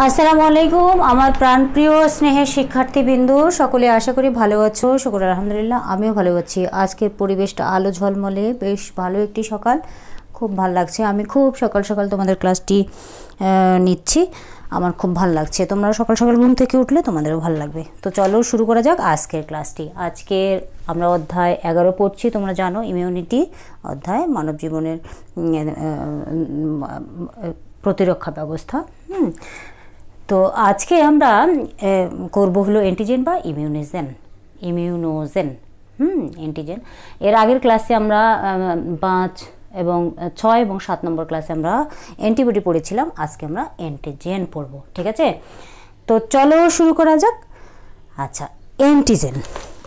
আসসালামু আলাইকুম আমার প্রাণপ্রিয় স্নেহের শিক্ষার্থীবৃন্দু সকলে আশা করি ভালো আছো সকলে আলহামদুলিল্লাহ আমিও ভালো আছি আজকের পরিবেশটা আলো ঝলমলে বেশ ভালো একটি সকাল খুব ভালো লাগছে আমি খুব সকাল সকাল তোমাদের ক্লাসটি নিচ্ছি আমার খুব ভাল লাগছে তোমরা সকাল সকাল ঘুম থেকে উঠলে তোমাদেরও ভাল লাগবে তো চলো শুরু করা যাক আজকের ক্লাসটি আজকের আমরা অধ্যায় এগারো পড়ছি তোমরা জানো ইমিউনিটি অধ্যায় মানব জীবনের প্রতিরক্ষা ব্যবস্থা হুম তো আজকে আমরা করব হলো অ্যান্টিজেন বা ইমিউনিজেন ইমিউনোজেন হুম অ্যান্টিজেন এর আগের ক্লাসে আমরা পাঁচ এবং ছয় এবং সাত নম্বর ক্লাসে আমরা অ্যান্টিবডি পড়েছিলাম আজকে আমরা অ্যান্টিজেন পড়ব ঠিক আছে তো চলো শুরু করা যাক আচ্ছা অ্যান্টিজেন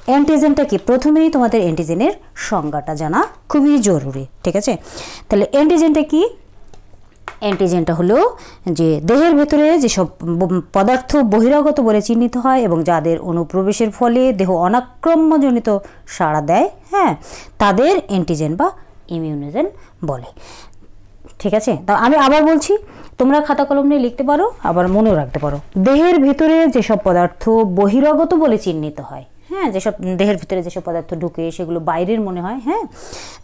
অ্যান্টিজেনটা কি প্রথমেই তোমাদের অ্যান্টিজেনের সংজ্ঞাটা জানা খুবই জরুরি ঠিক আছে তাহলে অ্যান্টিজেনটা কি অ্যান্টিজেনটা হলো যে দেহের ভেতরে যেসব পদার্থ বহিরাগত বলে চিহ্নিত হয় এবং যাদের অনুপ্রবেশের ফলে দেহ অনাক্রম্যজনিত সাড়া দেয় হ্যাঁ তাদের অ্যান্টিজেন বা ইমিউনিজেন বলে ঠিক আছে তা আমি আবার বলছি তোমরা খাতা কলম নিয়ে লিখতে পারো আবার মনেও রাখতে পারো দেহের ভেতরে যেসব পদার্থ বহিরাগত বলে চিহ্নিত হয় হ্যাঁ যেসব দেহের ভিতরে যেসব পদার্থ ঢুকে সেগুলো বাইরের মনে হয় হ্যাঁ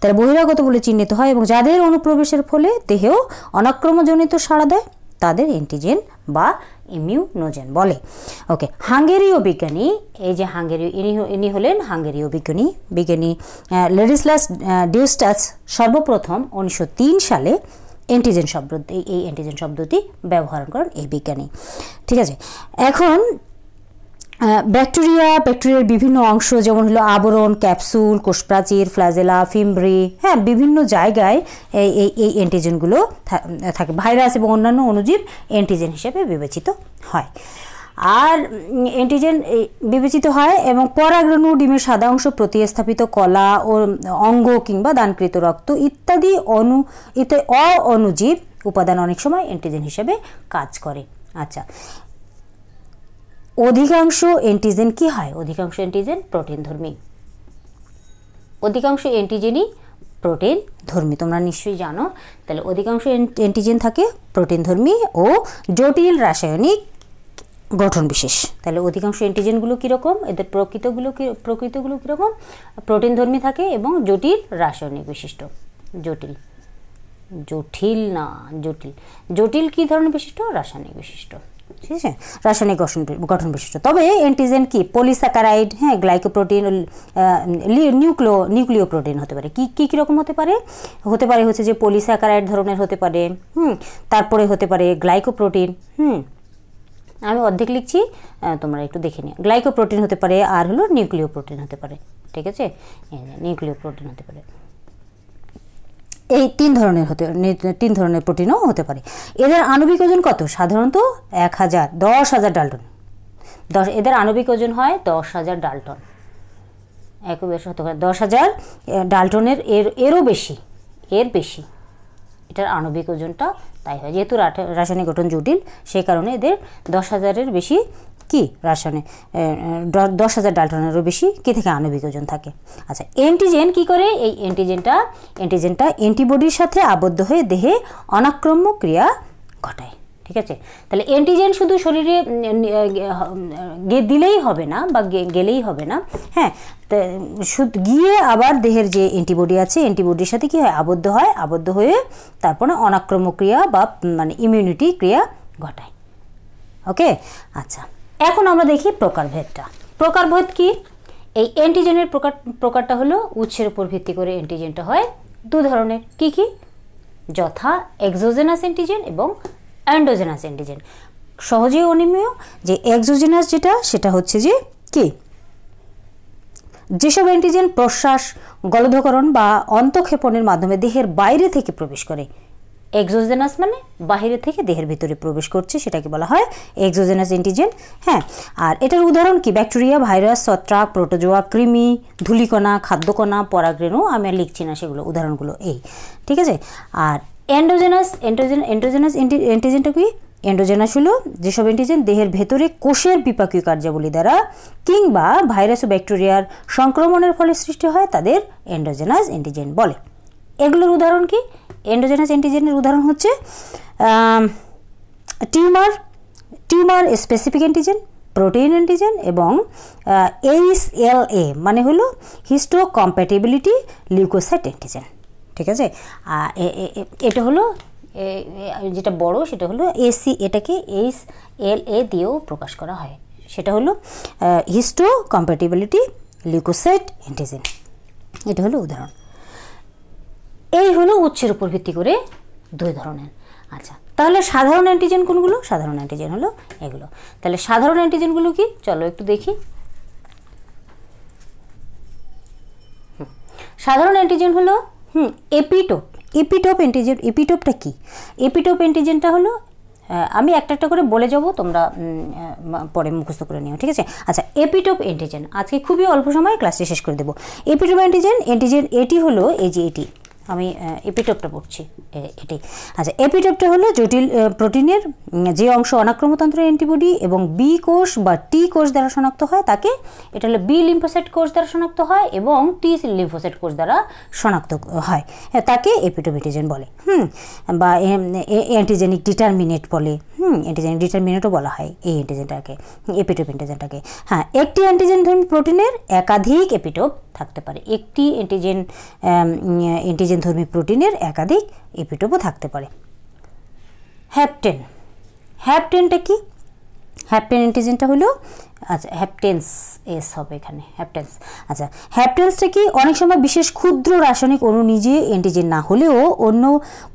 তারা বহিরাগত বলে চিহ্নিত হয় এবং যাদের অনুপ্রবেশের ফলে দেহেও অনাক্রমজনিত সাড়া দেয় তাদের অ্যান্টিজেন বা ইমিউনোজেন বলে ওকে হাঙ্গেরীয় বিজ্ঞানী এই যে হাঙ্গেরীয় ইনি ইনি হলেন হাঙ্গেরীয় বিজ্ঞানী বিজ্ঞানী লেডিসলাস ডিউস্টাস সর্বপ্রথম উনিশশো তিন সালে অ্যান্টিজেন শব্দ এই অ্যান্টিজেন শব্দটি ব্যবহার করেন এই বিজ্ঞানী ঠিক আছে এখন ব্যাকটেরিয়া ব্যাকটেরিয়ার বিভিন্ন অংশ যেমন হলো আবরণ ক্যাপসুল কোষপ্রাচীর ফ্লাজেলা ফিমব্রি হ্যাঁ বিভিন্ন জায়গায় এই এই অ্যান্টিজেনগুলো থাকে ভাইরাস এবং অন্যান্য অণুজীব অ্যান্টিজেন হিসেবে বিবেচিত হয় আর অ্যান্টিজেন বিবেচিত হয় এবং পরাগ্রণু ডিমের সাদা অংশ প্রতিস্থাপিত কলা ও অঙ্গ কিংবা দানকৃত রক্ত ইত্যাদি অনু ইত্যাদি অ অনুজীব উপাদান অনেক সময় অ্যান্টিজেন হিসেবে কাজ করে আচ্ছা অধিকাংশ অ্যান্টিজেন কি হয় অধিকাংশ অ্যান্টিজেন প্রোটিন ধর্মী অধিকাংশ অ্যান্টিজেনই প্রোটিন ধর্মী তোমরা নিশ্চয়ই জানো তাহলে অধিকাংশ অ্যান্টিজেন থাকে প্রোটিন ধর্মী ও জটিল রাসায়নিক গঠন বিশেষ তাহলে অধিকাংশ অ্যান্টিজেনগুলো কীরকম এদের প্রকৃতগুলো প্রকৃতগুলো কীরকম প্রোটিন ধর্মী থাকে এবং জটিল রাসায়নিক বিশিষ্ট জটিল জটিল না জটিল জটিল কী ধরনের বিশিষ্ট রাসায়নিক বিশিষ্ট ঠিক আছে রাসায়নিক গঠন গঠন বিশিষ্ট তবে অ্যান্টিজেন কি পলিস্যাকারাইড হ্যাঁ গ্লাইকোপ্রোটিন নিউক্লিও নিউক্লিও প্রোটিন হতে পারে কি কী কীরকম হতে পারে হতে পারে হচ্ছে যে পলিস্যাকারাইড ধরনের হতে পারে হুম তারপরে হতে পারে গ্লাইকোপ্রোটিন হুম আমি অর্ধেক লিখছি তোমরা একটু দেখে নিও গ্লাইকোপ্রোটিন হতে পারে আর হলো নিউক্লিও প্রোটিন হতে পারে ঠিক আছে নিউক্লিও প্রোটিন হতে পারে এই তিন ধরনের হতে তিন ধরনের প্রোটিনও হতে পারে এদের আণবিক ওজন কত সাধারণত এক হাজার দশ হাজার ডালটন দশ এদের আণবিক ওজন হয় দশ হাজার ডালটন একও বেশি হতে পারে দশ হাজার ডালটনের এর এরও বেশি এর বেশি এটার আণবিক ওজনটা তাই হয় যেহেতু রাসায়নিক গঠন জটিল সে কারণে এদের দশ হাজারের বেশি কি রাসায়নিক দশ হাজার ডালটনেরও বেশি কি থেকে আণবিক ওজন থাকে আচ্ছা অ্যান্টিজেন কি করে এই অ্যান্টিজেনটা অ্যান্টিজেনটা অ্যান্টিবডির সাথে আবদ্ধ হয়ে দেহে অনাক্রম্য ক্রিয়া ঘটায় ঠিক আছে তাহলে অ্যান্টিজেন শুধু শরীরে দিলেই হবে না বা গেলেই হবে না হ্যাঁ শুধু গিয়ে আবার দেহের যে অ্যান্টিবডি আছে অ্যান্টিবডির সাথে কি হয় আবদ্ধ হয় আবদ্ধ হয়ে তারপরে অনাক্রম্য ক্রিয়া বা মানে ইমিউনিটি ক্রিয়া ঘটায় ওকে আচ্ছা এখন আমরা দেখি প্রকারভেদটা প্রকারভেদ কি এই অ্যান্টিজেনের প্রকার প্রকারটা হলো উৎসের উপর ভিত্তি করে অ্যান্টিজেনটা হয় দু ধরনের কি কি যথা এক্সোজেনাস অ্যান্টিজেন এবং অ্যান্ডোজেনাস অ্যান্টিজেন সহজেই অনিমীয় যে এক্সোজেনাস যেটা সেটা হচ্ছে যে কি যেসব অ্যান্টিজেন প্রশ্বাস গলধকরণ বা অন্তক্ষেপণের মাধ্যমে দেহের বাইরে থেকে প্রবেশ করে এক্সোজেনাস মানে বাহিরে থেকে দেহের ভিতরে প্রবেশ করছে সেটাকে বলা হয় এক্সোজেনাস অ্যান্টিজেন হ্যাঁ আর এটার উদাহরণ কি ব্যাকটেরিয়া ভাইরাস ছত্রাক প্রোটোজোয়া কৃমি ধুলিকণা খাদ্যকণা পরাগ্রেণু আমি আর লিখছি না সেগুলো উদাহরণগুলো এই ঠিক আছে আর অ্যান্ডোজেনাস অ্যান্ডোজেন অ্যান্ডোজেনাস অ্যান্টিজেনটা কি অ্যান্ডোজেনাস হলো যেসব অ্যান্টিজেন দেহের ভেতরে কোষের বিপাকীয় কার্যাবলী দ্বারা কিংবা ভাইরাস ও ব্যাকটেরিয়ার সংক্রমণের ফলে সৃষ্টি হয় তাদের অ্যান্ডোজেনাস অ্যান্টিজেন বলে এগুলোর উদাহরণ কি এন্ডোজেনাস অ্যান্টিজেনের উদাহরণ হচ্ছে tumour tumour specific antigen protein antigen এবং এইস এল এ মানে হলো হিস্টো কম্প্যাটেবিলিটি লিউকোসাইট অ্যান্টিজেন ঠিক আছে এটা হলো যেটা বড় সেটা হলো এসি এটাকে এইস এল এ দিয়েও প্রকাশ করা হয় সেটা হলো হিস্টো কম্প্যাটেবিলিটি লিউকোসাইট অ্যান্টিজেন এটা হলো উদাহরণ এই হলো উৎসের উপর ভিত্তি করে দুই ধরনের আচ্ছা তাহলে সাধারণ অ্যান্টিজেন কোনগুলো সাধারণ অ্যান্টিজেন হলো এগুলো তাহলে সাধারণ অ্যান্টিজেনগুলো কি চলো একটু দেখি সাধারণ অ্যান্টিজেন হলো হুম এপিটোপ এপিটোপ অ্যান্টিজেন এপিটোপটা কি এপিটোপ অ্যান্টিজেনটা হলো আমি একটা একটা করে বলে যাব তোমরা পরে মুখস্থ করে নিও ঠিক আছে আচ্ছা এপিটোপ অ্যান্টিজেন আজকে খুবই অল্প সময় ক্লাসটি শেষ করে দেবো এপিটোপ অ্যান্টিজেন অ্যান্টিজেন এটি হলো এই যে এটি আমি এপিটপটা পড়ছি এটি আচ্ছা এপিটপটা হলো জটিল প্রোটিনের যে অংশ অনাক্রমতন্ত্র অ্যান্টিবডি এবং বি কোষ বা টি কোষ দ্বারা শনাক্ত হয় তাকে এটা হলো বি লিম্ফোসাইট কোষ দ্বারা শনাক্ত হয় এবং টি লিম্ফোসাইট কোষ দ্বারা শনাক্ত হয় তাকে এপিটোপিটিজেন বলে হুম বা অ্যান্টিজেনিক ডিটারমিনেট বলে হুম অ্যান্টিজেনিক ডিটারমিনেটও বলা হয় এই অ্যান্টিজেনটাকে এপিটোপ অ্যান্টিজেনটাকে হ্যাঁ একটি অ্যান্টিজেন প্রোটিনের একাধিক এপিটোপ থাকতে পারে একটি অ্যান্টিজেন অ্যান্টিজেন অক্সিজেনধর্মী প্রোটিনের একাধিক এপিটোপও থাকতে পারে হ্যাপটেন হ্যাপটেনটা কি হ্যাপটেন অ্যান্টিজেনটা হলো আচ্ছা হ্যাপটেন্স এস হবে এখানে হ্যাপটেন্স আচ্ছা হ্যাপটেন্সটা কি অনেক সময় বিশেষ ক্ষুদ্র রাসায়নিক অণু নিজে অ্যান্টিজেন না হলেও অন্য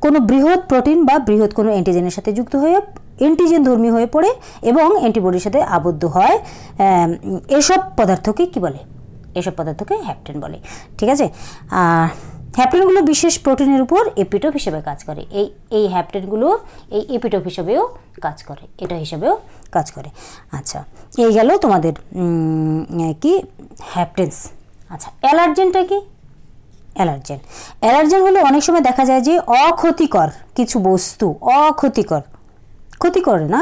কোনো বৃহৎ প্রোটিন বা বৃহৎ কোনো অ্যান্টিজেনের সাথে যুক্ত হয়ে অ্যান্টিজেন ধর্মী হয়ে পড়ে এবং অ্যান্টিবডির সাথে আবদ্ধ হয় এসব পদার্থকে কি বলে এসব পদার্থকে হ্যাপটেন বলে ঠিক আছে আর হ্যাপটেনগুলো বিশেষ প্রোটিনের উপর এপিটোপ হিসেবে কাজ করে এই এই হ্যাপটেনগুলো এই এপিটোপ হিসেবেও কাজ করে এটা হিসেবেও কাজ করে আচ্ছা এই গেল তোমাদের কি হ্যাপটেন্স আচ্ছা অ্যালার্জেনটা কি অ্যালার্জেন অ্যালার্জেন হলে অনেক সময় দেখা যায় যে অক্ষতিকর কিছু বস্তু অক্ষতিকর ক্ষতিকর না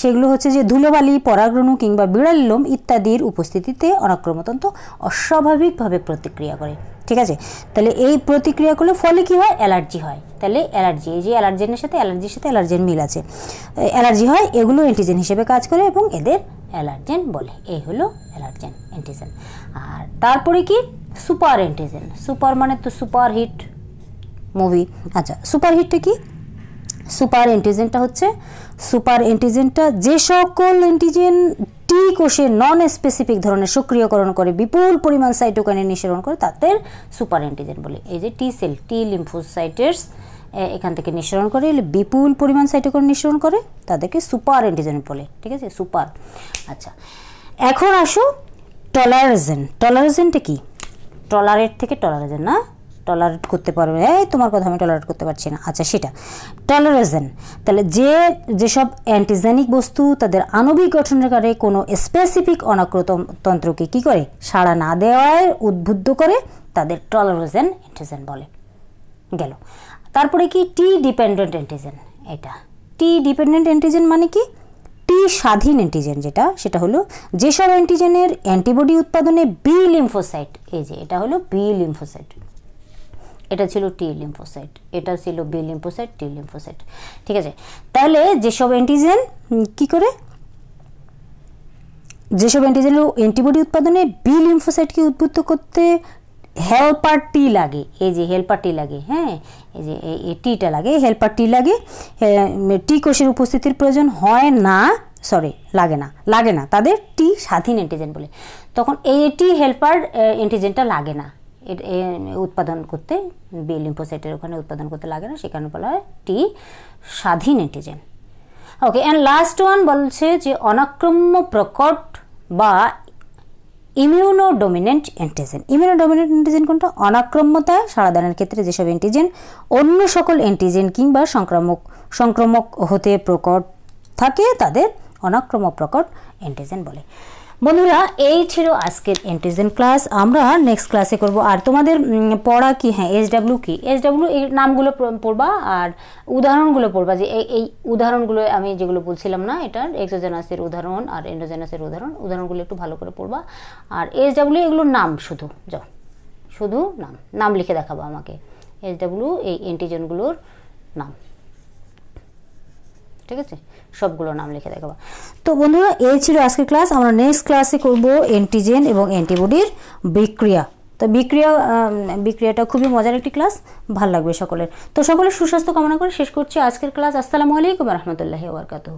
সেগুলো হচ্ছে যে ধুলোবালি পরাগ্রণু কিংবা বিড়াল লোম ইত্যাদির উপস্থিতিতে অনাক্রমতন্ত অস্বাভাবিকভাবে প্রতিক্রিয়া করে ঠিক আছে তাহলে এই প্রতিক্রিয়াগুলো ফলে কী হয় অ্যালার্জি হয় তাহলে অ্যালার্জি এই যে অ্যালার্জেনের সাথে অ্যালার্জির সাথে অ্যালার্জেন মিল আছে অ্যালার্জি হয় এগুলো অ্যান্টিজেন হিসেবে কাজ করে এবং এদের অ্যালার্জেন বলে এই হলো অ্যালার্জেন অ্যান্টিজেন আর তারপরে কি সুপার অ্যান্টিজেন সুপার মানে তো সুপার হিট মুভি আচ্ছা সুপার হিটটা কি সুপার অ্যান্টিজেনটা হচ্ছে সুপার অ্যান্টিজেনটা যে সকল অ্যান্টিজেন টি কোষে নন স্পেসিফিক ধরনের সক্রিয়করণ করে বিপুল পরিমাণ সাইটোকাইনের নিঃসরণ করে তাদের সুপার অ্যান্টিজেন বলে এই যে টি সেল টি লিম্ফোসাইটস এখান থেকে নিঃসরণ করে এলে বিপুল পরিমাণ সাইটোকাইন নিঃসরণ করে তাদেরকে সুপার অ্যান্টিজেন বলে ঠিক আছে সুপার আচ্ছা এখন আসো টলারেজেন টলারেজেনটা কি টলারেট থেকে টলারেজেন না টলারেট করতে পারবে এই তোমার কথা আমি টলারেট করতে পারছি না আচ্ছা সেটা টলারেজেন তাহলে যে যেসব অ্যান্টিজেনিক বস্তু তাদের আণবিক গঠনের কারে কোনো স্পেসিফিক তন্ত্রকে কি করে সাড়া না দেওয়ায় উদ্বুদ্ধ করে তাদের টলারোজেন অ্যান্টিজেন বলে গেল তারপরে কি টি ডিপেন্ডেন্ট অ্যান্টিজেন এটা টি ডিপেন্ডেন্ট অ্যান্টিজেন মানে কি টি স্বাধীন অ্যান্টিজেন যেটা সেটা হলো যেসব অ্যান্টিজেনের অ্যান্টিবডি উৎপাদনে বি লিম্ফোসাইট এই যে এটা হলো বি লিম্ফোসাইট এটা ছিল টি লিম্ফোসাইট এটা ছিল বি লিম্ফোসাইট টি লিম্ফোসাইট ঠিক আছে তাহলে যেসব অ্যান্টিজেন কি করে যেসব অ্যান্টিজেন অ্যান্টিবডি উৎপাদনে বি লিম্ফোসাইটকে উদ্বুদ্ধ করতে হেল্পার টি লাগে এই যে হেল্পার টি লাগে হ্যাঁ এই যে এই টিটা লাগে হেল্পার টি লাগে টি হ্যাঁ, কোষের উপস্থিতির প্রয়োজন হয় না সরি লাগে না লাগে না তাদের টি স্বাধীন অ্যান্টিজেন বলে তখন এই টি হেল্পার অ্যান্টিজেনটা লাগে না উৎপাদন করতে বি লিম্পোসাইটের ওখানে উৎপাদন করতে লাগে না সেখানে বলা হয় টি স্বাধীন antigen okay and last one বলছে যে অনাক্রম্য প্রকট বা immunodominant antigen immunodominant antigen কোনটা অনাক্রম্যতা সারাদানের ক্ষেত্রে যেসব অ্যান্টিজেন অন্য সকল অ্যান্টিজেন কিংবা সংক্রামক সংক্রমক হতে প্রকট থাকে তাদের অনাক্রম প্রকট অ্যান্টিজেন বলে বন্ধুরা এই ছিল আজকের এন্টিজেন ক্লাস আমরা নেক্সট ক্লাসে করব আর তোমাদের পড়া কি হ্যাঁ এসডাব্লিউ কি এসডাব্লিউ এর নামগুলো পড়বা আর উদাহরণগুলো পড়বা যে এই উদাহরণগুলো আমি যেগুলো বলছিলাম না এটার এক্সোজেনাসের উদাহরণ আর এন্ডোজেনাসের উদাহরণ উদাহরণগুলো একটু ভালো করে পড়বা আর এসডাব্লিউ এগুলোর নাম শুধু যাও শুধু নাম নাম লিখে দেখাবো আমাকে এসডাব্লিউ এই এন্টিজেনগুলোর নাম ঠিক আছে সবগুলো নাম লিখে দেখাবো তো বন্ধুরা এই ছিল আজকের ক্লাস আমরা নেক্সট ক্লাসে করব অ্যান্টিজেন এবং অ্যান্টিবডির বিক্রিয়া তো বিক্রিয়া বিক্রিয়াটা খুবই মজার একটি ক্লাস ভাল লাগবে সকলের তো সকলের সুস্বাস্থ্য কামনা করে শেষ করছি আজকের ক্লাস আসসালামু আলাইকুম রহমতুল্লাহ ওবরকাতহ